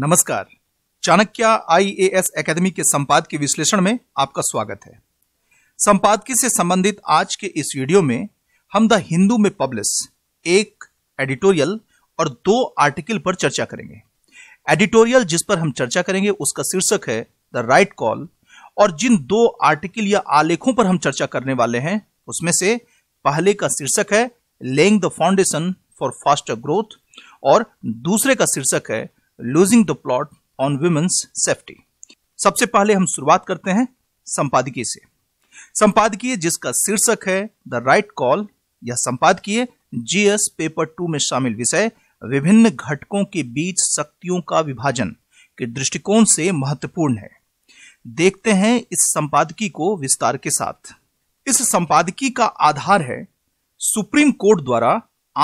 नमस्कार Chanakya IAS academy के संपाद के विश्लेषण में आपका स्वागत है संपादकीय से संबंधित आज के इस वीडियो में हम द हिंदू में पब्लिश एक एडिटोरियल और दो आर्टिकल पर चर्चा करेंगे एडिटोरियल जिस पर हम चर्चा करेंगे उसका शीर्षक है द राइट कॉल और जिन दो आर्टिकल या आलेखों पर हम चर्चा करने वाले हैं उसमें से पहले का शीर्षक है laying the foundation for faster growth और दूसरे का शीर्षक है losing the plot on women's safety सबसे पहले हम शुरुआत करते हैं संपादकीय से संपादकीय जिसका शीर्षक है द राइट कॉल या संपादकीय जीएस पेपर टू में शामिल विषय विभिन्न घटकों के बीच शक्तियों का विभाजन के दृष्टिकोण से महत्वपूर्ण है देखते हैं इस संपादकी को विस्तार के साथ इस संपादकी का आधार है सुप्रीम कोर्ट द्वारा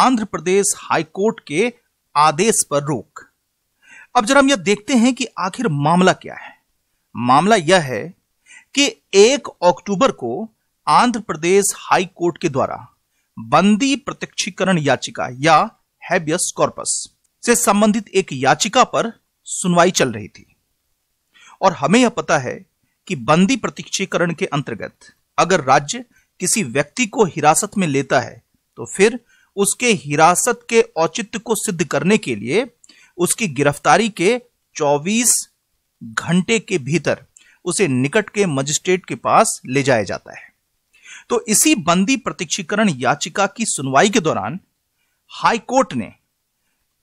आंध्र प्रदेश हाई कोर्ट के आदेश पर रोक अब जरा हम यह देखते हैं कि आखिर मामला क्या है मामला यह है कि एक अक्टूबर को आंध्र प्रदेश हाई कोर्ट के द्वारा बंदी प्रत्यक्षीकरण याचिका या हैबियस कॉर्पस से संबंधित एक याचिका पर सुनवाई चल रही थी और हमें यह पता है कि बंदी प्रत्यक्षीकरण के अंतर्गत अगर राज्य किसी व्यक्ति को हिरासत में लेता है तो फिर उसके हिरासत के औचित्य को सिद्ध करने के लिए उसकी गिरफ्तारी के 24 घंटे के भीतर उसे निकट के मजिस्ट्रेट के पास ले जाया जाता है तो इसी बंदी प्रतीक्षीकरण याचिका की सुनवाई के दौरान हाईकोर्ट ने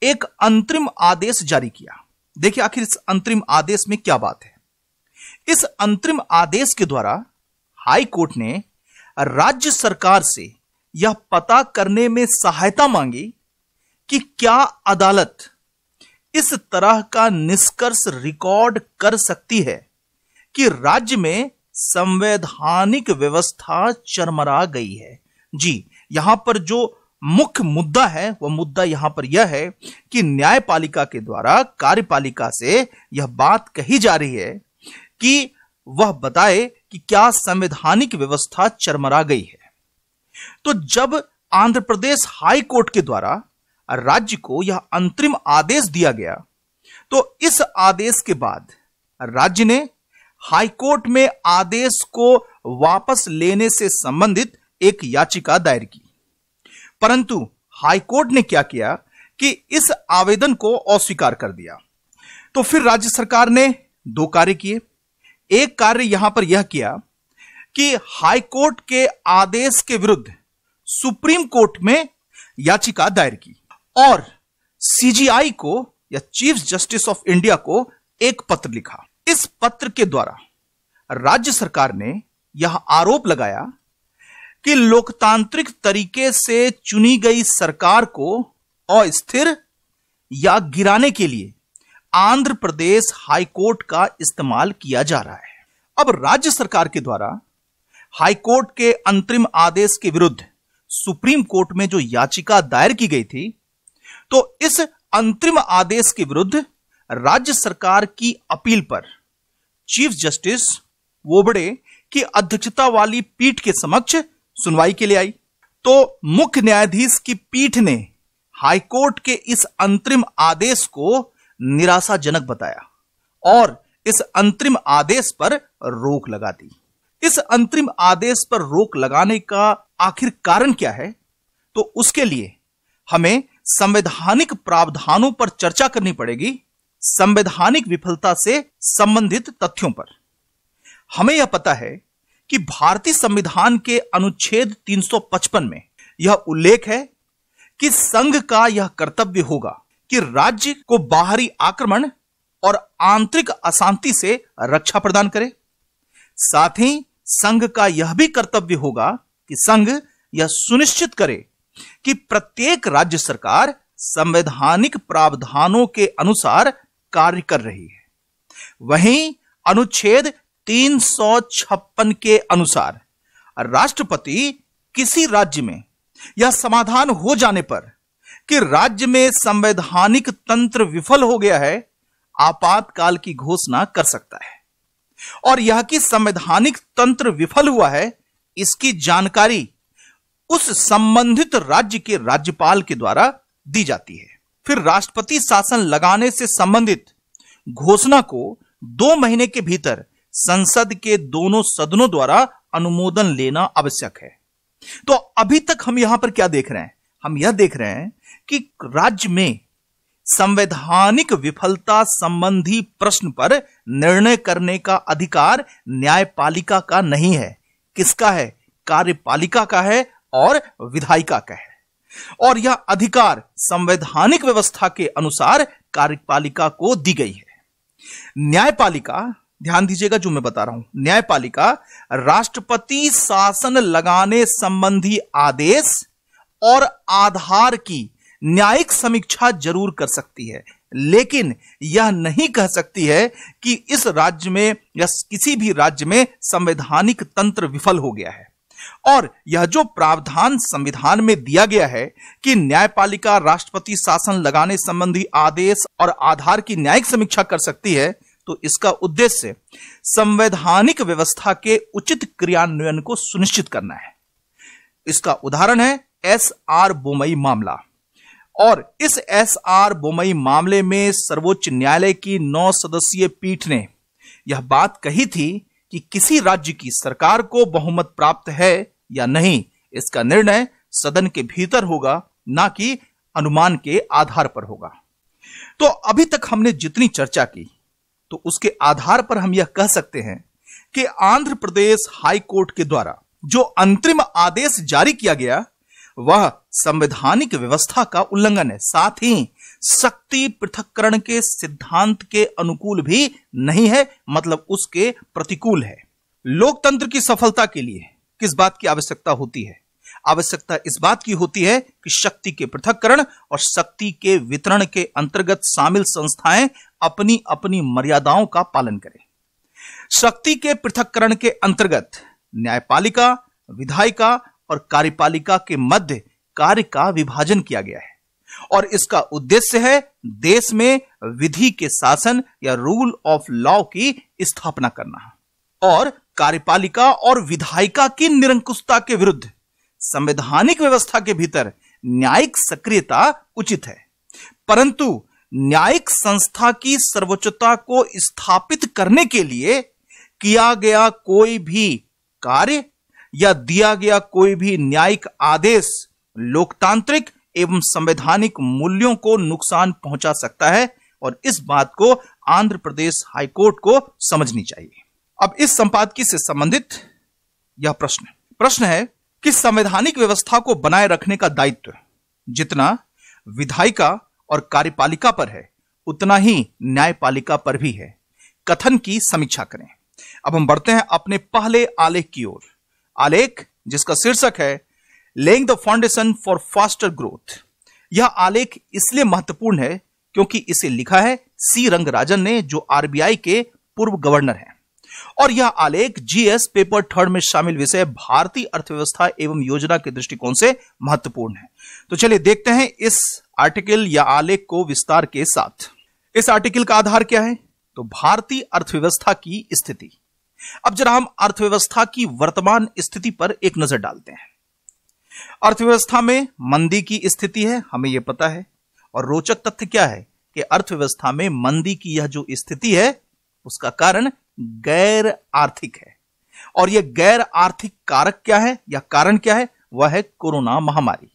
एक अंतरिम आदेश जारी किया देखिए आखिर इस अंतरिम आदेश में क्या बात है इस अंतरिम आदेश के द्वारा हाई कोर्ट ने राज्य सरकार से यह पता करने में सहायता मांगी कि क्या अदालत इस तरह का निष्कर्ष रिकॉर्ड कर सकती है कि राज्य में संवैधानिक व्यवस्था चरमरा गई है जी यहां पर जो मुख्य मुद्दा है वह मुद्दा यहां पर यह है कि न्यायपालिका के द्वारा कार्यपालिका से यह बात कही जा रही है कि वह बताए कि क्या संवैधानिक व्यवस्था चरमरा गई है तो जब आंध्र प्रदेश हाई कोर्ट के द्वारा राज्य को यह अंतरिम आदेश दिया गया तो इस आदेश के बाद राज्य ने हाईकोर्ट में आदेश को वापस लेने से संबंधित एक याचिका दायर की परंतु हाईकोर्ट ने क्या किया कि इस आवेदन को अस्वीकार कर दिया तो फिर राज्य सरकार ने दो कार्य किए एक कार्य यहां पर यह किया कि हाईकोर्ट के आदेश के विरुद्ध सुप्रीम कोर्ट में याचिका दायर की और सीजीआई को या चीफ जस्टिस ऑफ इंडिया को एक पत्र लिखा इस पत्र के द्वारा राज्य सरकार ने यह आरोप लगाया कि लोकतांत्रिक तरीके से चुनी गई सरकार को अस्थिर या गिराने के लिए आंध्र प्रदेश हाईकोर्ट का इस्तेमाल किया जा रहा है अब राज्य सरकार के द्वारा हाईकोर्ट के अंतरिम आदेश के विरुद्ध सुप्रीम कोर्ट में जो याचिका दायर की गई थी तो इस अंतरिम आदेश के विरुद्ध राज्य सरकार की अपील पर चीफ जस्टिस वोबड़े की अध्यक्षता वाली पीठ के समक्ष सुनवाई के लिए आई तो मुख्य न्यायाधीश की पीठ ने हाईकोर्ट के इस अंतरिम आदेश को निराशाजनक बताया और इस अंतरिम आदेश पर रोक लगा दी इस अंतरिम आदेश पर रोक लगाने का आखिर कारण क्या है तो उसके लिए हमें संवैधानिक प्रावधानों पर चर्चा करनी पड़ेगी संवैधानिक विफलता से संबंधित तथ्यों पर हमें यह पता है कि भारतीय संविधान के अनुच्छेद 355 में यह उल्लेख है कि संघ का यह कर्तव्य होगा कि राज्य को बाहरी आक्रमण और आंतरिक अशांति से रक्षा प्रदान करे साथ ही संघ का यह भी कर्तव्य होगा कि संघ यह सुनिश्चित करे कि प्रत्येक राज्य सरकार संवैधानिक प्रावधानों के अनुसार कार्य कर रही है वहीं अनुच्छेद 356 के अनुसार राष्ट्रपति किसी राज्य में यह समाधान हो जाने पर कि राज्य में संवैधानिक तंत्र विफल हो गया है आपातकाल की घोषणा कर सकता है और यह कि संवैधानिक तंत्र विफल हुआ है इसकी जानकारी उस संबंधित राज्य के राज्यपाल के द्वारा दी जाती है फिर राष्ट्रपति शासन लगाने से संबंधित घोषणा को दो महीने के भीतर संसद के दोनों सदनों द्वारा अनुमोदन लेना आवश्यक है तो अभी तक हम यहां पर क्या देख रहे हैं हम यह देख रहे हैं कि राज्य में संवैधानिक विफलता संबंधी प्रश्न पर निर्णय करने का अधिकार न्यायपालिका का नहीं है किसका है कार्यपालिका का है और विधायिका का है और यह अधिकार संवैधानिक व्यवस्था के अनुसार कार्यपालिका को दी गई है न्यायपालिका ध्यान दीजिएगा जो मैं बता रहा हूं न्यायपालिका राष्ट्रपति शासन लगाने संबंधी आदेश और आधार की न्यायिक समीक्षा जरूर कर सकती है लेकिन यह नहीं कह सकती है कि इस राज्य में या किसी भी राज्य में संवैधानिक तंत्र विफल हो गया है और यह जो प्रावधान संविधान में दिया गया है कि न्यायपालिका राष्ट्रपति शासन लगाने संबंधी आदेश और आधार की न्यायिक समीक्षा कर सकती है तो इसका उद्देश्य संवैधानिक व्यवस्था के उचित क्रियान्वयन को सुनिश्चित करना है इसका उदाहरण है एस आर बोमई मामला और इस एस आर बोमई मामले में सर्वोच्च न्यायालय की नौ सदस्यीय पीठ ने यह बात कही थी कि किसी राज्य की सरकार को बहुमत प्राप्त है या नहीं इसका निर्णय सदन के भीतर होगा ना कि अनुमान के आधार पर होगा तो अभी तक हमने जितनी चर्चा की तो उसके आधार पर हम यह कह सकते हैं कि आंध्र प्रदेश हाई कोर्ट के द्वारा जो अंतरिम आदेश जारी किया गया वह संवैधानिक व्यवस्था का उल्लंघन है साथ ही शक्ति पृथककरण के सिद्धांत के अनुकूल भी नहीं है मतलब उसके प्रतिकूल है लोकतंत्र की सफलता के लिए किस बात की आवश्यकता होती है आवश्यकता इस बात की होती है कि शक्ति के पृथककरण और शक्ति के वितरण के अंतर्गत शामिल संस्थाएं अपनी अपनी मर्यादाओं का पालन करें शक्ति के पृथककरण के अंतर्गत न्यायपालिका विधायिका और कार्यपालिका के मध्य कार्य का विभाजन किया गया है और इसका उद्देश्य है देश में विधि के शासन या रूल ऑफ लॉ की स्थापना करना और कार्यपालिका और विधायिका की निरंकुशता के विरुद्ध संवैधानिक व्यवस्था के भीतर न्यायिक सक्रियता उचित है परंतु न्यायिक संस्था की सर्वोच्चता को स्थापित करने के लिए किया गया कोई भी कार्य या दिया गया कोई भी न्यायिक आदेश लोकतांत्रिक एवं संवैधानिक मूल्यों को नुकसान पहुंचा सकता है और इस बात को आंध्र प्रदेश हाईकोर्ट को समझनी चाहिए अब इस संपादकी से संबंधित यह प्रश्न प्रश्न है कि संवैधानिक व्यवस्था को बनाए रखने का दायित्व जितना विधायिका और कार्यपालिका पर है उतना ही न्यायपालिका पर भी है कथन की समीक्षा करें अब हम बढ़ते हैं अपने पहले आलेख की ओर आलेख जिसका शीर्षक है laying the foundation for faster growth यह आलेख इसलिए महत्वपूर्ण है क्योंकि इसे लिखा है सी रंगराजन ने जो आरबीआई के पूर्व गवर्नर हैं और यह आलेख जीएस पेपर थर्ड में शामिल विषय भारतीय अर्थव्यवस्था एवं योजना के दृष्टिकोण से महत्वपूर्ण है तो चलिए देखते हैं इस आर्टिकल या आलेख को विस्तार के साथ इस आर्टिकल का आधार क्या है तो भारतीय अर्थव्यवस्था की स्थिति अब जरा हम अर्थव्यवस्था की वर्तमान स्थिति पर एक नजर डालते हैं अर्थव्यवस्था में मंदी की स्थिति है हमें यह पता है और रोचक तथ्य क्या है कि अर्थव्यवस्था में मंदी की यह जो स्थिति है उसका कारण गैर आर्थिक है और यह गैर आर्थिक कारक क्या है या कारण क्या है वह है कोरोना महामारी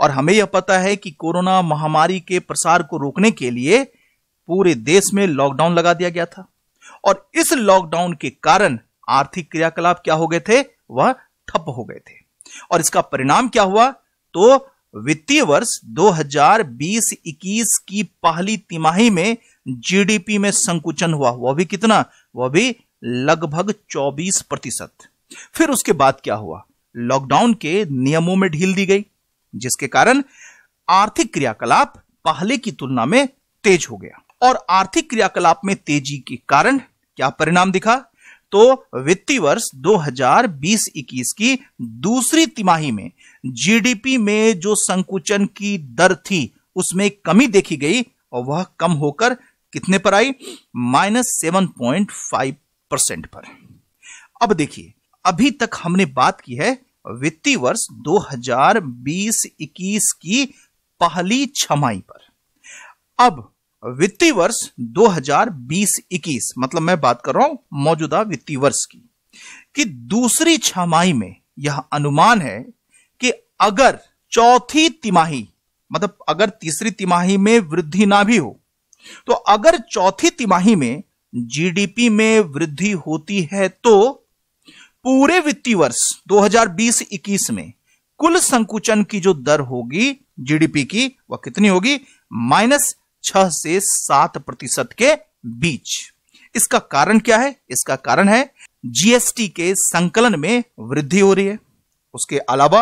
और हमें यह पता है कि कोरोना महामारी के प्रसार को रोकने के लिए पूरे देश में लॉकडाउन लगा दिया गया था और इस लॉकडाउन के कारण आर्थिक क्रियाकलाप क्या हो गए थे वह ठप हो गए थे और इसका परिणाम क्या हुआ तो वित्तीय वर्ष 2020-21 की पहली तिमाही में जीडीपी में संकुचन हुआ वह भी कितना वह भी लगभग 24 प्रतिशत फिर उसके बाद क्या हुआ लॉकडाउन के नियमों में ढील दी गई जिसके कारण आर्थिक क्रियाकलाप पहले की तुलना में तेज हो गया और आर्थिक क्रियाकलाप में तेजी के कारण क्या परिणाम दिखा तो वित्तीय वर्ष 2020-21 की दूसरी तिमाही में जीडीपी में जो संकुचन की दर थी उसमें कमी देखी गई और वह कम होकर कितने पर आई minus seven point five percent पर अब देखिए अभी तक हमने बात की है वित्तीय वर्ष 2020-21 की पहली छमाही पर अब वित्तीय वर्ष 2020-21 मतलब मैं बात कर रहा हूं मौजूदा वित्तीय वर्ष की कि दूसरी छमाही में यह अनुमान है कि अगर चौथी तिमाही मतलब अगर तीसरी तिमाही में वृद्धि ना भी हो तो अगर चौथी तिमाही में जीडीपी में वृद्धि होती है तो पूरे वित्तीय वर्ष 2020-21 में कुल संकुचन की जो दर होगी जीडीपी की वह कितनी होगी माइनस छह से सात प्रतिशत के बीच इसका कारण क्या है इसका कारण है जीएसटी के संकलन में वृद्धि हो रही है उसके अलावा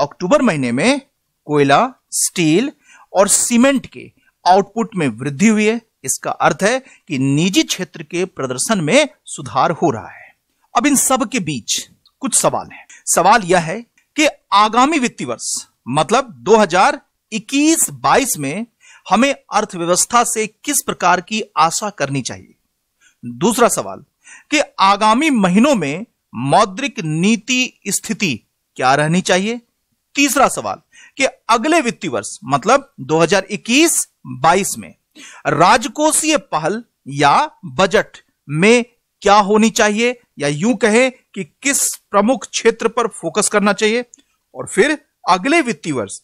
अक्टूबर महीने में कोयला स्टील और सीमेंट के आउटपुट में वृद्धि हुई है इसका अर्थ है कि निजी क्षेत्र के प्रदर्शन में सुधार हो रहा है अब इन सब के बीच कुछ सवाल हैं सवाल यह है कि आगामी वित्तीय वर्ष मतलब 2021-22 में हमें अर्थव्यवस्था से किस प्रकार की आशा करनी चाहिए दूसरा सवाल कि आगामी महीनों में मौद्रिक नीति स्थिति क्या रहनी चाहिए तीसरा सवाल कि अगले वित्तीय वर्ष मतलब 2021-22 में राजकोषीय पहल या बजट में क्या होनी चाहिए या यूं कहें कि किस प्रमुख क्षेत्र पर फोकस करना चाहिए और फिर अगले वित्तीय वर्ष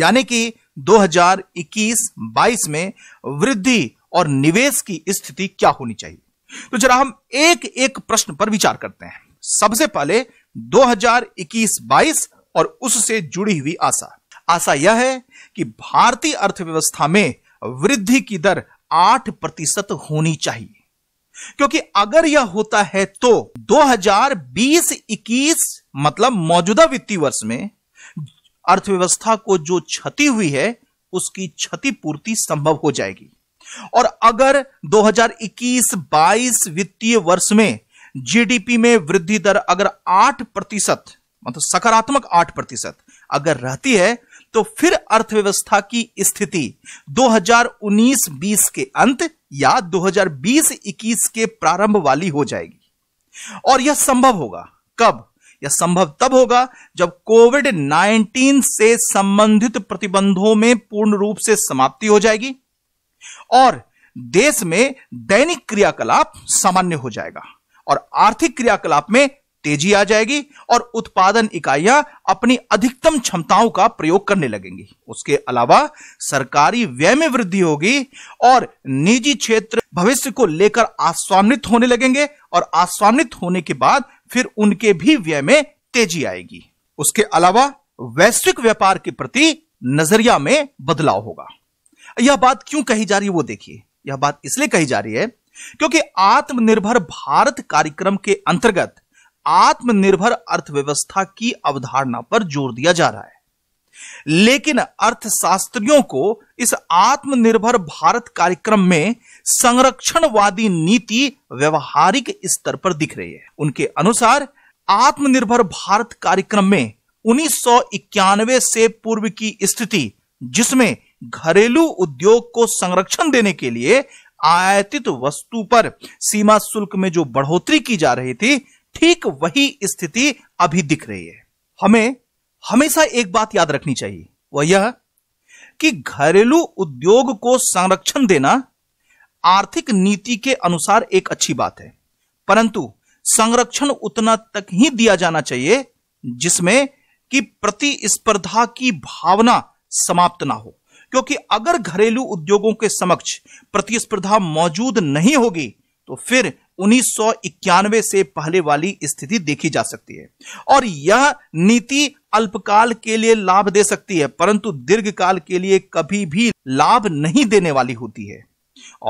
यानी कि 2021-22 में वृद्धि और निवेश की स्थिति क्या होनी चाहिए तो जरा हम एक एक प्रश्न पर विचार करते हैं सबसे पहले 2021-22 और उससे जुड़ी हुई आशा आशा यह है कि भारतीय अर्थव्यवस्था में वृद्धि की दर 8 प्रतिशत होनी चाहिए क्योंकि अगर यह होता है तो 2020-21 मतलब मौजूदा वित्तीय वर्ष में अर्थव्यवस्था को जो क्षति हुई है उसकी क्षतिपूर्ति संभव हो जाएगी और अगर 2021-22 वित्तीय वर्ष में जीडीपी में वृद्धि दर अगर 8 प्रतिशत मतलब सकारात्मक 8 प्रतिशत अगर रहती है तो फिर अर्थव्यवस्था की स्थिति 2019-20 के अंत या 2020-21 के प्रारंभ वाली हो जाएगी और यह संभव होगा कब यह संभव तब होगा जब कोविड 19 से संबंधित प्रतिबंधों में पूर्ण रूप से समाप्ति हो जाएगी और देश में दैनिक क्रियाकलाप सामान्य हो जाएगा और आर्थिक क्रियाकलाप में तेजी आ जाएगी और उत्पादन इकाइयां अपनी अधिकतम क्षमताओं का प्रयोग करने लगेंगी उसके अलावा सरकारी व्यय में वृद्धि होगी और निजी क्षेत्र भविष्य को लेकर आस्वान्वित होने लगेंगे और आस्वान्वित होने के बाद फिर उनके भी व्यय में तेजी आएगी उसके अलावा वैश्विक व्यापार के प्रति नजरिया में बदलाव होगा यह बात क्यों कही जा रही है वो देखिए यह बात इसलिए कही जा रही है क्योंकि आत्मनिर्भर भारत कार्यक्रम के अंतर्गत आत्मनिर्भर अर्थव्यवस्था की अवधारणा पर जोर दिया जा रहा है लेकिन अर्थशास्त्रियों को इस आत्मनिर्भर भारत कार्यक्रम में संरक्षणवादी नीति व्यवहारिक स्तर पर दिख रही है उनके अनुसार आत्मनिर्भर भारत कार्यक्रम में उन्नीस से पूर्व की स्थिति जिसमें घरेलू उद्योग को संरक्षण देने के लिए आयातित वस्तु पर सीमा शुल्क में जो बढ़ोतरी की जा रही थी ठीक वही स्थिति अभी दिख रही है हमें हमेशा एक बात याद रखनी चाहिए वह यह कि घरेलू उद्योग को संरक्षण देना आर्थिक नीति के अनुसार एक अच्छी बात है परंतु संरक्षण उतना तक ही दिया जाना चाहिए जिसमें कि प्रतिस्पर्धा की भावना समाप्त ना हो क्योंकि अगर घरेलू उद्योगों के समक्ष प्रतिस्पर्धा मौजूद नहीं होगी तो फिर उन्नीस से पहले वाली स्थिति देखी जा सकती है और यह नीति अल्पकाल के लिए लाभ दे सकती है परंतु दीर्घकाल के लिए कभी भी लाभ नहीं देने वाली होती है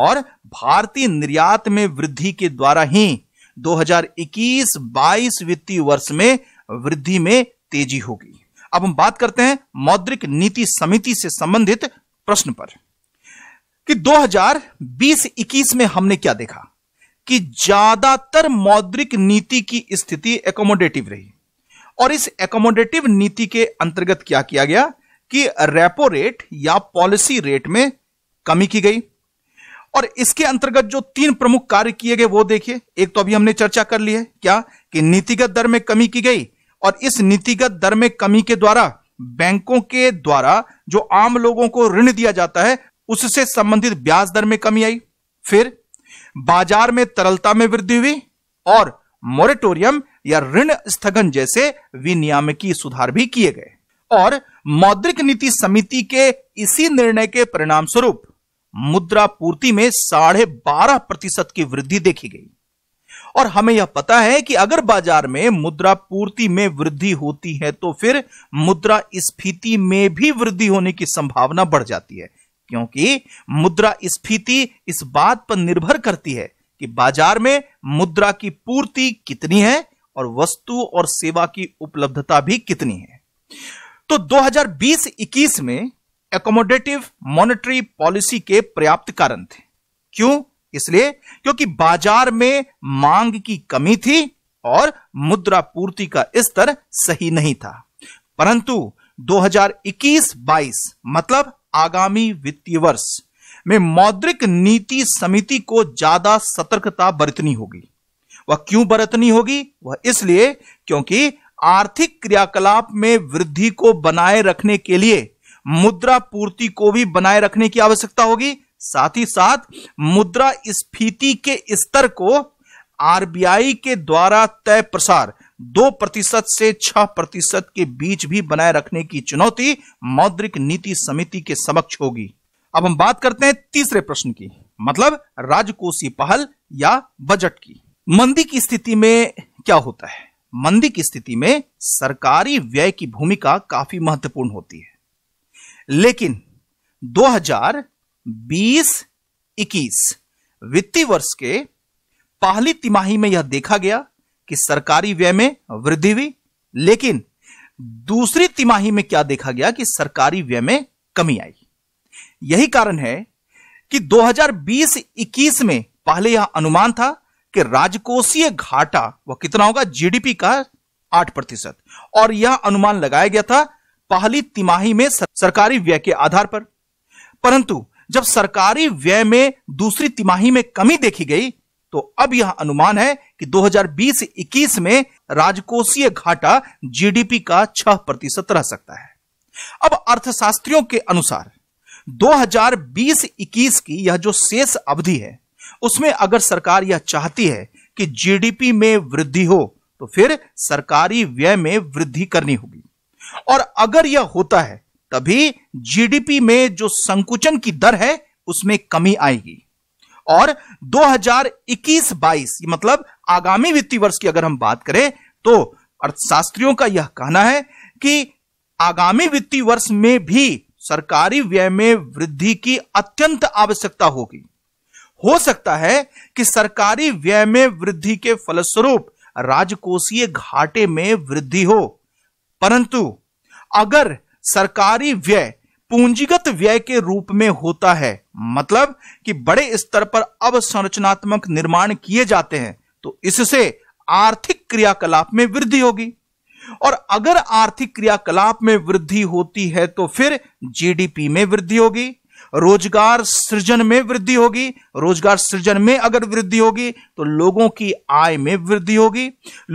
और भारतीय निर्यात में वृद्धि के द्वारा ही 2021-22 वित्तीय वर्ष में वृद्धि में तेजी होगी अब हम बात करते हैं मौद्रिक नीति समिति से संबंधित प्रश्न पर कि 2020-21 में हमने क्या देखा कि ज्यादातर मौद्रिक नीति की स्थिति एकोमोडेटिव रही और इस एकोमोडेटिव नीति के अंतर्गत क्या किया गया कि रेपो रेट या पॉलिसी रेट में कमी की गई और इसके अंतर्गत जो तीन प्रमुख कार्य किए गए वो देखिए एक तो अभी हमने चर्चा कर ली है क्या कि नीतिगत दर में कमी की गई और इस नीतिगत दर में कमी के द्वारा बैंकों के द्वारा जो आम लोगों को ऋण दिया जाता है उससे संबंधित ब्याज दर में कमी आई फिर बाजार में तरलता में वृद्धि हुई और मोरेटोरियम या ऋण स्थगन जैसे विनियामकी सुधार भी किए गए और मौद्रिक नीति समिति के इसी निर्णय के परिणाम स्वरूप मुद्रा पूर्ति में साढ़े बारह प्रतिशत की वृद्धि देखी गई और हमें यह पता है कि अगर बाजार में मुद्रा पूर्ति में वृद्धि होती है तो फिर मुद्रा स्फीति में भी वृद्धि होने की संभावना बढ़ जाती है क्योंकि मुद्रा स्फीति इस बात पर निर्भर करती है कि बाजार में मुद्रा की पूर्ति कितनी है और वस्तु और सेवा की उपलब्धता भी कितनी है तो 2020-21 में एकोमोडेटिव मॉनेटरी पॉलिसी के पर्याप्त कारण थे क्यों इसलिए क्योंकि बाजार में मांग की कमी थी और मुद्रा पूर्ति का स्तर सही नहीं था परंतु 2021-22 मतलब आगामी वित्तीय वर्ष में मौद्रिक नीति समिति को ज्यादा सतर्कता बरतनी होगी वह क्यों बरतनी होगी वह इसलिए क्योंकि आर्थिक क्रियाकलाप में वृद्धि को बनाए रखने के लिए मुद्रा पूर्ति को भी बनाए रखने की आवश्यकता होगी साथ ही साथ मुद्रा स्फीति के स्तर को आरबीआई के द्वारा तय प्रसार दो प्रतिशत से छह प्रतिशत के बीच भी बनाए रखने की चुनौती मौद्रिक नीति समिति के समक्ष होगी अब हम बात करते हैं तीसरे प्रश्न की मतलब राजकोषीय पहल या बजट की मंदी की स्थिति में क्या होता है मंदी की स्थिति में सरकारी व्यय की भूमिका काफी महत्वपूर्ण होती है लेकिन 2020-21 वित्तीय वर्ष के पहली तिमाही में यह देखा गया कि सरकारी व्यय में वृद्धि हुई लेकिन दूसरी तिमाही में क्या देखा गया कि सरकारी व्यय में कमी आई यही कारण है कि 2020-21 में पहले यह अनुमान था कि राजकोषीय घाटा वह कितना होगा जीडीपी का 8 प्रतिशत और यह अनुमान लगाया गया था पहली तिमाही में सरकारी व्यय के आधार पर परंतु जब सरकारी व्यय में दूसरी तिमाही में कमी देखी गई तो अब यह अनुमान है कि 2020-21 में राजकोषीय घाटा जीडीपी का 6 प्रतिशत रह सकता है अब अर्थशास्त्रियों के अनुसार 2020-21 की यह जो शेष अवधि है उसमें अगर सरकार यह चाहती है कि जीडीपी में वृद्धि हो तो फिर सरकारी व्यय में वृद्धि करनी होगी और अगर यह होता है तभी जीडीपी में जो संकुचन की दर है उसमें कमी आएगी और 2021-22 मतलब आगामी वित्तीय वर्ष की अगर हम बात करें तो अर्थशास्त्रियों का यह कहना है कि आगामी वित्तीय वर्ष में भी सरकारी व्यय में वृद्धि की अत्यंत आवश्यकता होगी हो सकता है कि सरकारी व्यय में वृद्धि के फलस्वरूप राजकोषीय घाटे में वृद्धि हो परंतु अगर सरकारी व्यय पूंजीगत व्यय के रूप में होता है मतलब कि बड़े स्तर पर अब संरचनात्मक निर्माण किए जाते हैं तो इससे आर्थिक क्रियाकलाप में वृद्धि होगी और अगर आर्थिक क्रियाकलाप में वृद्धि होती है तो फिर जीडीपी में वृद्धि होगी रोजगार सृजन में वृद्धि होगी रोजगार सृजन में अगर वृद्धि होगी तो लोगों की आय में वृद्धि होगी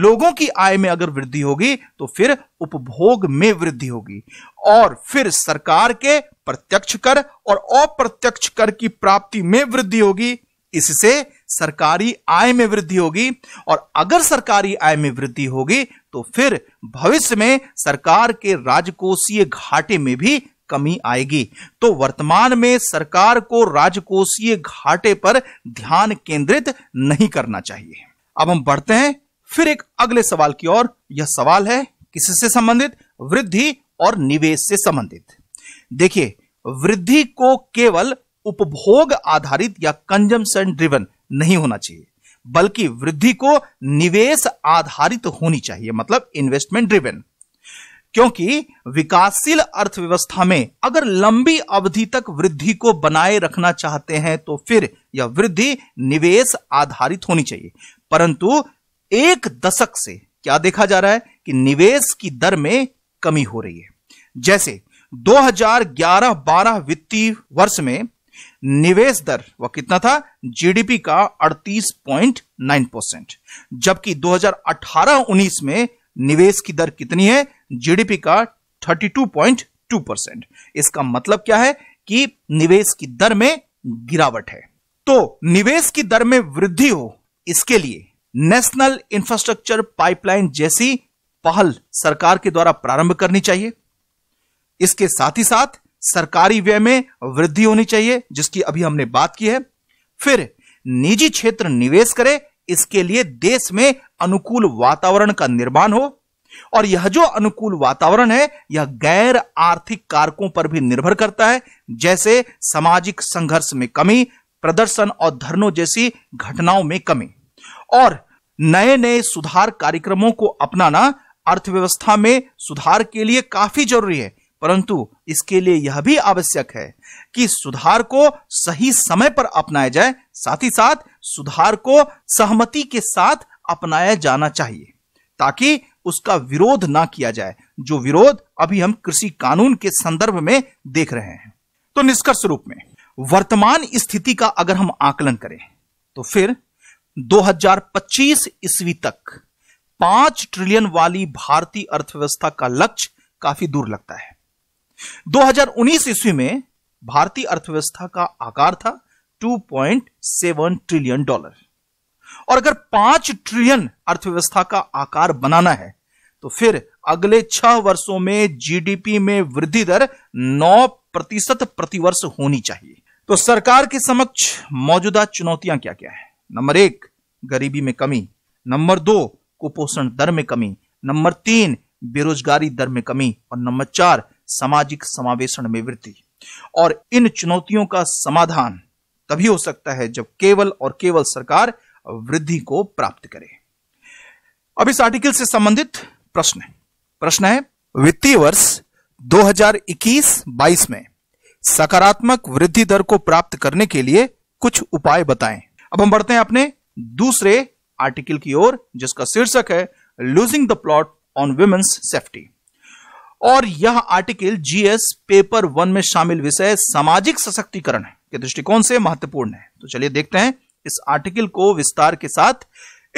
लोगों की आय में अगर वृद्धि होगी तो फिर उपभोग में वृद्धि होगी और फिर सरकार के प्रत्यक्ष कर और अप्रत्यक्ष कर की प्राप्ति में वृद्धि होगी इससे सरकारी आय में वृद्धि होगी और अगर सरकारी आय में वृद्धि होगी तो फिर भविष्य में सरकार के राजकोषीय घाटे में भी कमी आएगी तो वर्तमान में सरकार को राजकोषीय घाटे पर ध्यान केंद्रित नहीं करना चाहिए अब हम बढ़ते हैं फिर एक अगले सवाल की ओर यह सवाल है किससे संबंधित वृद्धि और निवेश से संबंधित देखिए वृद्धि को केवल उपभोग आधारित या कंजम्पन ड्रिवन नहीं होना चाहिए बल्कि वृद्धि को निवेश आधारित होनी चाहिए मतलब इन्वेस्टमेंट ड्रिवन क्योंकि विकासशील अर्थव्यवस्था में अगर लंबी अवधि तक वृद्धि को बनाए रखना चाहते हैं तो फिर यह वृद्धि निवेश आधारित होनी चाहिए परंतु एक दशक से क्या देखा जा रहा है कि निवेश की दर में कमी हो रही है जैसे 2011-12 वित्तीय वर्ष में निवेश दर वह कितना था जीडीपी का 38.9 परसेंट जबकि 2018-19 में निवेश की दर कितनी है जीडीपी का 32.2 परसेंट इसका मतलब क्या है कि निवेश की दर में गिरावट है तो निवेश की दर में वृद्धि हो इसके लिए नेशनल इंफ्रास्ट्रक्चर पाइपलाइन जैसी पहल सरकार के द्वारा प्रारंभ करनी चाहिए इसके साथ ही साथ सरकारी व्यय में वृद्धि होनी चाहिए जिसकी अभी हमने बात की है फिर निजी क्षेत्र निवेश करे इसके लिए देश में अनुकूल वातावरण का निर्माण हो और यह जो अनुकूल वातावरण है यह गैर आर्थिक कारकों पर भी निर्भर करता है जैसे सामाजिक संघर्ष में कमी प्रदर्शन और धरनों जैसी घटनाओं में कमी और नए नए सुधार कार्यक्रमों को अपनाना अर्थव्यवस्था में सुधार के लिए काफी जरूरी है परंतु इसके लिए यह भी आवश्यक है कि सुधार को सही समय पर अपनाया जाए साथ ही साथ सुधार को सहमति के साथ अपनाया जाना चाहिए ताकि उसका विरोध ना किया जाए जो विरोध अभी हम कृषि कानून के संदर्भ में देख रहे हैं तो निष्कर्ष रूप में वर्तमान स्थिति का अगर हम आकलन करें तो फिर 2025 ईस्वी तक पांच ट्रिलियन वाली भारतीय अर्थव्यवस्था का लक्ष्य काफी दूर लगता है 2019 ईस्वी में भारतीय अर्थव्यवस्था का आकार था 2.7 ट्रिलियन डॉलर और अगर पांच ट्रिलियन अर्थव्यवस्था का आकार बनाना है तो फिर अगले छह वर्षों में जीडीपी में वृद्धि दर 9 प्रतिशत प्रतिवर्ष होनी चाहिए तो सरकार के समक्ष मौजूदा चुनौतियां क्या क्या है नंबर एक गरीबी में कमी नंबर दो कुपोषण दर में कमी नंबर तीन बेरोजगारी दर में कमी और नंबर चार सामाजिक समावेशन में वृद्धि और इन चुनौतियों का समाधान तभी हो सकता है जब केवल और केवल सरकार वृद्धि को प्राप्त करे अब इस आर्टिकल से संबंधित प्रश्न प्रश्न है वित्तीय वर्ष 2021-22 में सकारात्मक वृद्धि दर को प्राप्त करने के लिए कुछ उपाय बताएं अब हम बढ़ते हैं अपने दूसरे आर्टिकल की ओर जिसका शीर्षक है losing the plot on women's safety और यह आर्टिकल जीएस पेपर वन में शामिल विषय सामाजिक सशक्तिकरण के दृष्टिकोण से महत्वपूर्ण है तो चलिए देखते हैं इस आर्टिकल को विस्तार के साथ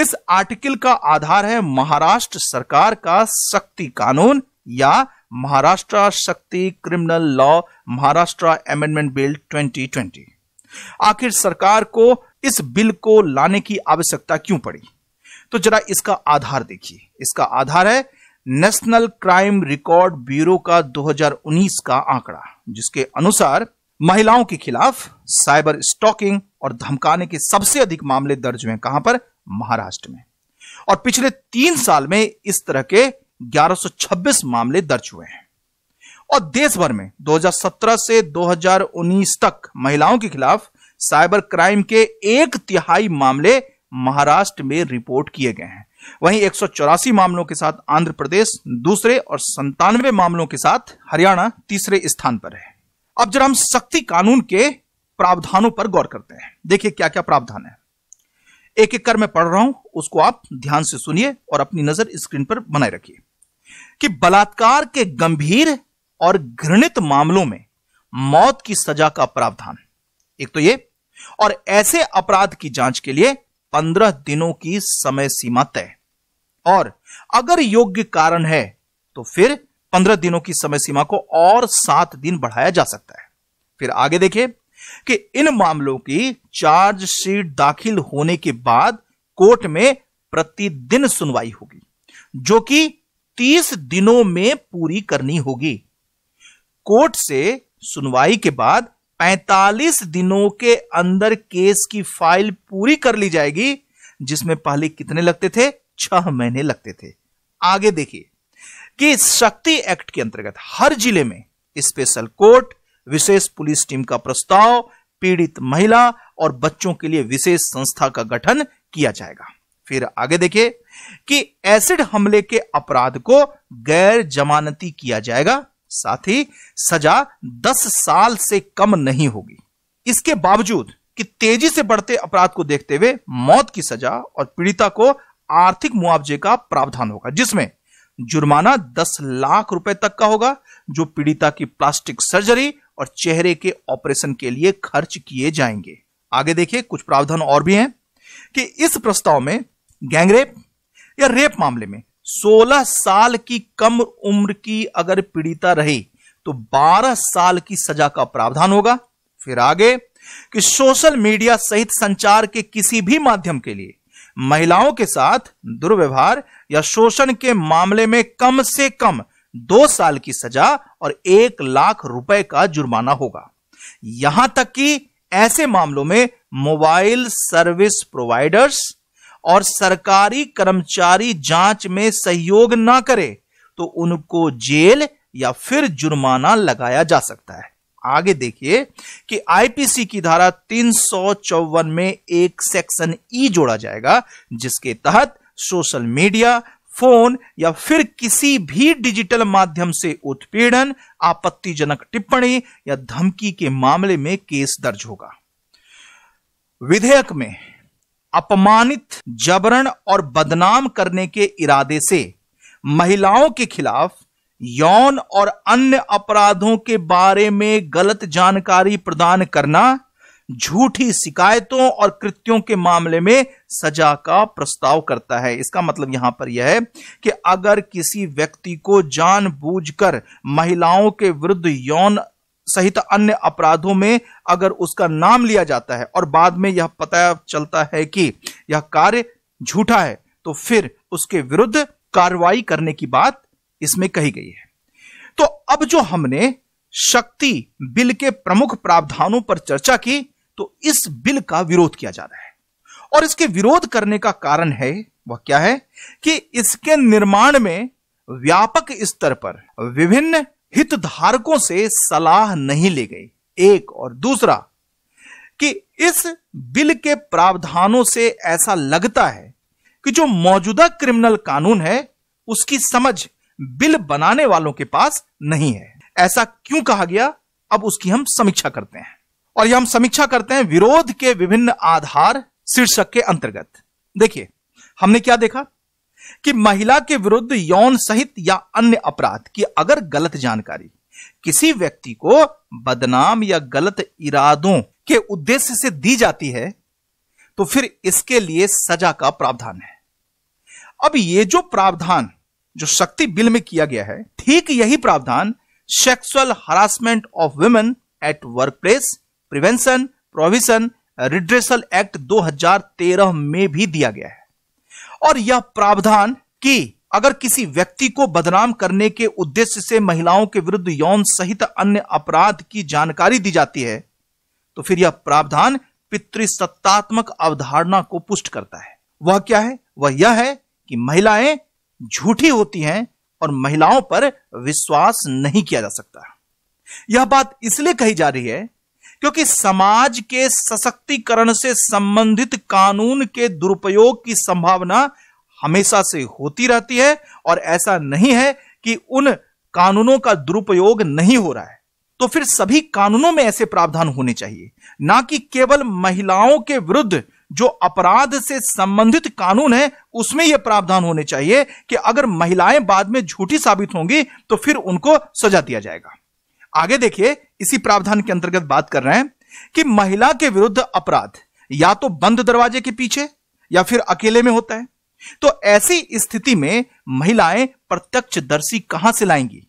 इस आर्टिकल का आधार है महाराष्ट्र सरकार का शक्ति कानून या Maharashtra Shakti criminal law Maharashtra amendment bill 2020 आखिर सरकार को इस बिल को लाने की आवश्यकता क्यों पड़ी तो जरा इसका आधार देखिए इसका आधार है नेशनल क्राइम रिकॉर्ड ब्यूरो का 2019 का आंकड़ा जिसके अनुसार महिलाओं के खिलाफ साइबर स्टॉकिंग और धमकाने के सबसे अधिक मामले दर्ज हुए कहां पर महाराष्ट्र में और पिछले तीन साल में इस तरह के 1126 मामले दर्ज हुए हैं और देश भर में 2017 से 2019 तक महिलाओं के खिलाफ साइबर क्राइम के एक तिहाई मामले महाराष्ट्र में रिपोर्ट किए गए हैं वहीं एक मामलों के साथ आंध्र प्रदेश दूसरे और संतानवे मामलों के साथ हरियाणा तीसरे स्थान पर है अब जरा हम शक्ति कानून के प्रावधानों पर गौर करते हैं देखिए क्या क्या प्रावधान है एक एक कर मैं पढ़ रहा हूं उसको आप ध्यान से सुनिए और अपनी नजर स्क्रीन पर बनाए रखिए कि बलात्कार के गंभीर और घृणित मामलों में मौत की सजा का प्रावधान एक तो यह और ऐसे अपराध की जांच के लिए पंद्रह दिनों की समय सीमा तय और अगर योग्य कारण है तो फिर पंद्रह दिनों की समय सीमा को और सात दिन बढ़ाया जा सकता है फिर आगे देखिए कि इन मामलों की चार्जशीट दाखिल होने के बाद कोर्ट में प्रतिदिन सुनवाई होगी जो कि तीस दिनों में पूरी करनी होगी कोर्ट से सुनवाई के बाद 45 दिनों के अंदर केस की फाइल पूरी कर ली जाएगी जिसमें पहले कितने लगते थे छह महीने लगते थे आगे देखिए कि शक्ति एक्ट के अंतर्गत हर जिले में स्पेशल कोर्ट विशेष पुलिस टीम का प्रस्ताव पीड़ित महिला और बच्चों के लिए विशेष संस्था का गठन किया जाएगा फिर आगे देखिए कि एसिड हमले के अपराध को गैर जमानती किया जाएगा साथ ही सजा दस साल से कम नहीं होगी इसके बावजूद कि तेजी से बढ़ते अपराध को देखते हुए मौत की सजा और पीड़िता को आर्थिक मुआवजे का प्रावधान होगा जिसमें जुर्माना दस लाख रुपए तक का होगा जो पीड़िता की प्लास्टिक सर्जरी और चेहरे के ऑपरेशन के लिए खर्च किए जाएंगे आगे देखिए कुछ प्रावधान और भी हैं कि इस प्रस्ताव में गैंगरेप या रेप मामले में सोलह साल की कम उम्र की अगर पीड़िता रही तो बारह साल की सजा का प्रावधान होगा फिर आगे कि सोशल मीडिया सहित संचार के किसी भी माध्यम के लिए महिलाओं के साथ दुर्व्यवहार या शोषण के मामले में कम से कम दो साल की सजा और एक लाख रुपए का जुर्माना होगा यहां तक कि ऐसे मामलों में मोबाइल सर्विस प्रोवाइडर्स और सरकारी कर्मचारी जांच में सहयोग ना करे तो उनको जेल या फिर जुर्माना लगाया जा सकता है आगे देखिए कि आईपीसी की धारा तीन में एक सेक्शन ई जोड़ा जाएगा जिसके तहत सोशल मीडिया फोन या फिर किसी भी डिजिटल माध्यम से उत्पीड़न आपत्तिजनक टिप्पणी या धमकी के मामले में केस दर्ज होगा विधेयक में अपमानित जबरन और बदनाम करने के इरादे से महिलाओं के खिलाफ यौन और अन्य अपराधों के बारे में गलत जानकारी प्रदान करना झूठी शिकायतों और कृत्यों के मामले में सजा का प्रस्ताव करता है इसका मतलब यहां पर यह है कि अगर किसी व्यक्ति को जानबूझकर महिलाओं के विरुद्ध यौन सहित अन्य अपराधों में अगर उसका नाम लिया जाता है और बाद में यह पता चलता है कि यह कार्य झूठा है तो फिर उसके विरुद्ध कार्रवाई करने की बात इसमें कही गई है तो अब जो हमने शक्ति बिल के प्रमुख प्रावधानों पर चर्चा की तो इस बिल का विरोध किया जा रहा है और इसके विरोध करने का कारण है वह क्या है कि इसके निर्माण में व्यापक स्तर पर विभिन्न हितधारकों से सलाह नहीं ली गई एक और दूसरा कि इस बिल के प्रावधानों से ऐसा लगता है कि जो मौजूदा क्रिमिनल कानून है उसकी समझ बिल बनाने वालों के पास नहीं है ऐसा क्यों कहा गया अब उसकी हम समीक्षा करते हैं और यह हम समीक्षा करते हैं विरोध के विभिन्न आधार शीर्षक के अंतर्गत देखिए हमने क्या देखा कि महिला के विरुद्ध यौन सहित या अन्य अपराध की अगर गलत जानकारी किसी व्यक्ति को बदनाम या गलत इरादों के उद्देश्य से दी जाती है तो फिर इसके लिए सजा का प्रावधान है अब ये जो प्रावधान जो शक्ति बिल में किया गया है ठीक यही प्रावधान sexual harassment of women at workplace prevention provision redressal act 2013 में भी दिया गया है और यह प्रावधान कि अगर किसी व्यक्ति को बदनाम करने के उद्देश्य से महिलाओं के विरुद्ध यौन सहित अन्य अपराध की जानकारी दी जाती है तो फिर यह प्रावधान पितृसत्तात्मक अवधारणा को पुष्ट करता है वह क्या है वह यह है कि महिलाएं झूठी होती हैं और महिलाओं पर विश्वास नहीं किया जा सकता यह बात इसलिए कही जा रही है क्योंकि समाज के सशक्तिकरण से संबंधित कानून के दुरुपयोग की संभावना हमेशा से होती रहती है और ऐसा नहीं है कि उन कानूनों का दुरुपयोग नहीं हो रहा है तो फिर सभी कानूनों में ऐसे प्रावधान होने चाहिए ना कि केवल महिलाओं के विरुद्ध जो अपराध से संबंधित कानून है उसमें यह प्रावधान होने चाहिए कि अगर महिलाएं बाद में झूठी साबित होंगी तो फिर उनको सजा दिया जाएगा आगे देखिए इसी प्रावधान के अंतर्गत बात कर रहे हैं कि महिला के विरुद्ध अपराध या तो बंद दरवाजे के पीछे या फिर अकेले में होता है तो ऐसी स्थिति में महिलाएं दर्शी कहां से लाएंगी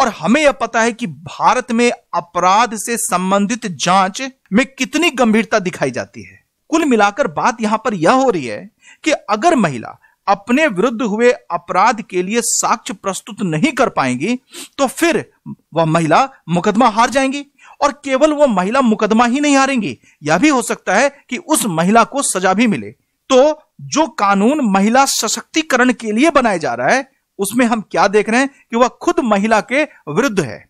और हमें यह पता है कि भारत में अपराध से संबंधित जांच में कितनी गंभीरता दिखाई जाती है कुल मिलाकर बात यहां पर यह हो रही है कि अगर महिला अपने विरुद्ध हुए अपराध के लिए साक्ष्य प्रस्तुत नहीं कर पाएंगी तो फिर वह महिला मुकदमा हार जाएंगी और केवल वह महिला मुकदमा ही नहीं हारेंगी यह भी हो सकता है कि उस महिला को सजा भी मिले तो जो कानून महिला सशक्तिकरण के लिए बनाया जा रहा है उसमें हम क्या देख रहे हैं कि वह खुद महिला के विरुद्ध है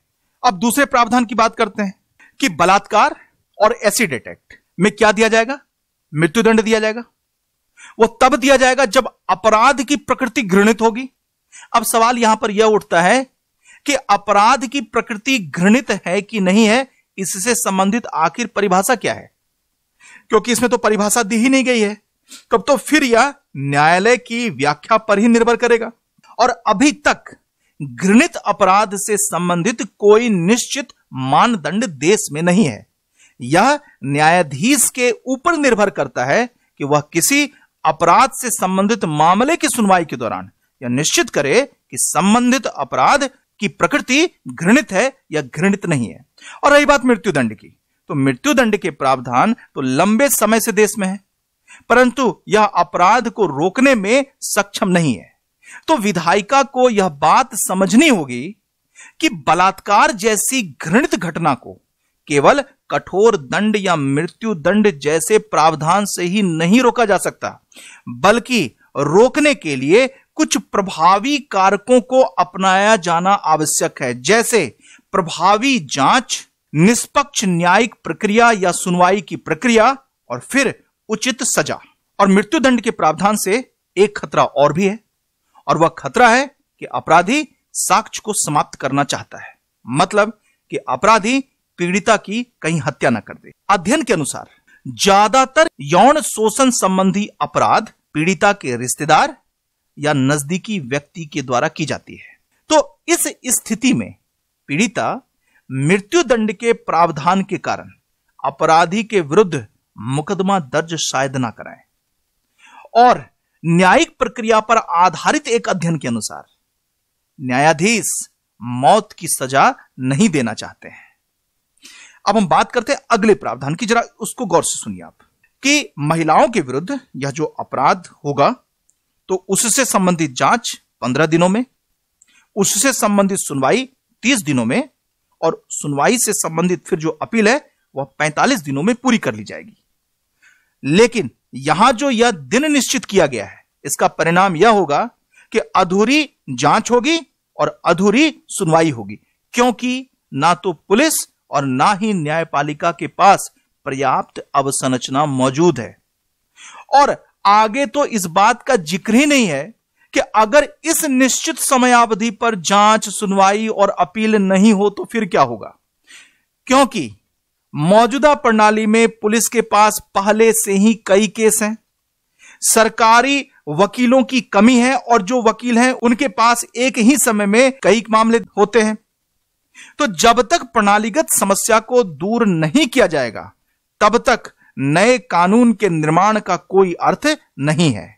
अब दूसरे प्रावधान की बात करते हैं कि बलात्कार और एसिड अटैक्ट में क्या दिया जाएगा मृत्युदंड दिया जाएगा वो तब दिया जाएगा जब अपराध की प्रकृति घृणित होगी अब सवाल यहां पर यह उठता है कि अपराध की प्रकृति घृणित है कि नहीं है इससे संबंधित आखिर परिभाषा क्या है क्योंकि इसमें तो परिभाषा दी ही नहीं गई है तब तो फिर यह न्यायालय की व्याख्या पर ही निर्भर करेगा और अभी तक घृणित अपराध से संबंधित कोई निश्चित मानदंड देश में नहीं है यह न्यायाधीश के ऊपर निर्भर करता है कि वह किसी अपराध से संबंधित मामले की सुनवाई के दौरान यह निश्चित करे कि संबंधित अपराध की प्रकृति घृणित है या घृणित नहीं है और रही बात मृत्युदंड की तो मृत्युदंड के प्रावधान तो लंबे समय से देश में है परंतु यह अपराध को रोकने में सक्षम नहीं है तो विधायिका को यह बात समझनी होगी कि बलात्कार जैसी घृणित घटना को केवल कठोर दंड या मृत्यु दंड जैसे प्रावधान से ही नहीं रोका जा सकता बल्कि रोकने के लिए कुछ प्रभावी कारकों को अपनाया जाना आवश्यक है जैसे प्रभावी जांच निष्पक्ष न्यायिक प्रक्रिया या सुनवाई की प्रक्रिया और फिर उचित सजा और मृत्युदंड के प्रावधान से एक खतरा और भी है और वह खतरा है कि अपराधी साक्ष्य को समाप्त करना चाहता है मतलब कि अपराधी पीड़िता की कहीं हत्या न कर दे अध्ययन के अनुसार ज्यादातर यौन शोषण संबंधी अपराध पीड़िता के रिश्तेदार या नजदीकी व्यक्ति के द्वारा की जाती है तो इस स्थिति में पीड़िता मृत्यु दंड के प्रावधान के कारण अपराधी के विरुद्ध मुकदमा दर्ज शायद ना कराए और न्यायिक प्रक्रिया पर आधारित एक अध्ययन के अनुसार न्यायाधीश मौत की सजा नहीं देना चाहते हैं अब हम बात करते हैं अगले प्रावधान की जरा उसको गौर से सुनिए आप कि महिलाओं के विरुद्ध यह जो अपराध होगा तो उससे संबंधित जांच पंद्रह दिनों में उससे संबंधित सुनवाई तीस दिनों में और सुनवाई से संबंधित फिर जो अपील है वह पैंतालीस दिनों में पूरी कर ली जाएगी लेकिन यहां जो यह दिन निश्चित किया गया है इसका परिणाम यह होगा कि अधूरी जांच होगी और अधूरी सुनवाई होगी क्योंकि ना तो पुलिस और ना ही न्यायपालिका के पास पर्याप्त अवसंरचना मौजूद है और आगे तो इस बात का जिक्र ही नहीं है कि अगर इस निश्चित समयावधि पर जांच सुनवाई और अपील नहीं हो तो फिर क्या होगा क्योंकि मौजूदा प्रणाली में पुलिस के पास पहले से ही कई केस हैं सरकारी वकीलों की कमी है और जो वकील हैं उनके पास एक ही समय में कई मामले होते हैं तो जब तक प्रणालीगत समस्या को दूर नहीं किया जाएगा तब तक नए कानून के निर्माण का कोई अर्थ नहीं है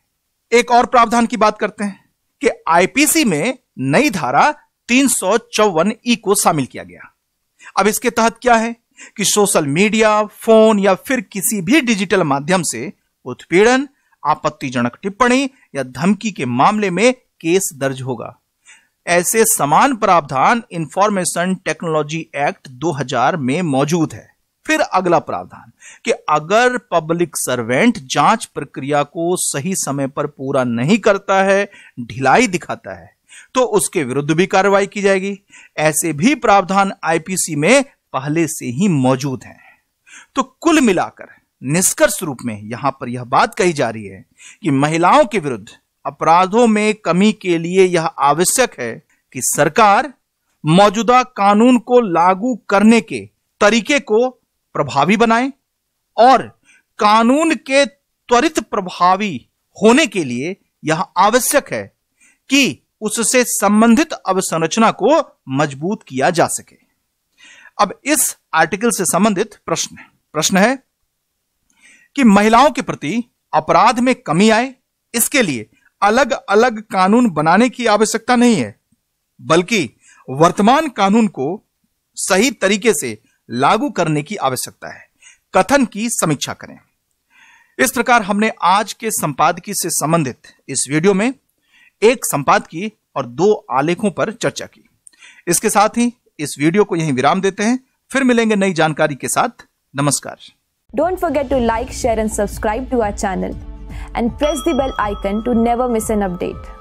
एक और प्रावधान की बात करते हैं कि आईपीसी में नई धारा तीन सौ चौवन ई को शामिल किया गया अब इसके तहत क्या है कि सोशल मीडिया फोन या फिर किसी भी डिजिटल माध्यम से उत्पीड़न आपत्तिजनक टिप्पणी या धमकी के मामले में केस दर्ज होगा ऐसे समान प्रावधान इंफॉर्मेशन टेक्नोलॉजी एक्ट 2000 में मौजूद है फिर अगला प्रावधान कि अगर पब्लिक सर्वेंट जांच प्रक्रिया को सही समय पर पूरा नहीं करता है ढिलाई दिखाता है तो उसके विरुद्ध भी कार्रवाई की जाएगी ऐसे भी प्रावधान आईपीसी में पहले से ही मौजूद हैं तो कुल मिलाकर निष्कर्ष रूप में यहां पर यह बात कही जा रही है कि महिलाओं के विरुद्ध अपराधों में कमी के लिए यह आवश्यक है कि सरकार मौजूदा कानून को लागू करने के तरीके को प्रभावी बनाए और कानून के त्वरित प्रभावी होने के लिए यह आवश्यक है कि उससे संबंधित अवसंरचना को मजबूत किया जा सके अब इस आर्टिकल से संबंधित प्रश्न प्रश्न है कि महिलाओं के प्रति अपराध में कमी आए इसके लिए अलग अलग कानून बनाने की आवश्यकता नहीं है बल्कि वर्तमान कानून को सही तरीके से लागू करने की आवश्यकता है कथन की समीक्षा करें इस प्रकार हमने आज के संपादकीय से संबंधित इस वीडियो में एक संपादकीय और दो आलेखों पर चर्चा की इसके साथ ही इस वीडियो को यहीं विराम देते हैं फिर मिलेंगे नई जानकारी के साथ नमस्कार don't forget to like share and subscribe to our channel and press the bell icon to never miss an update.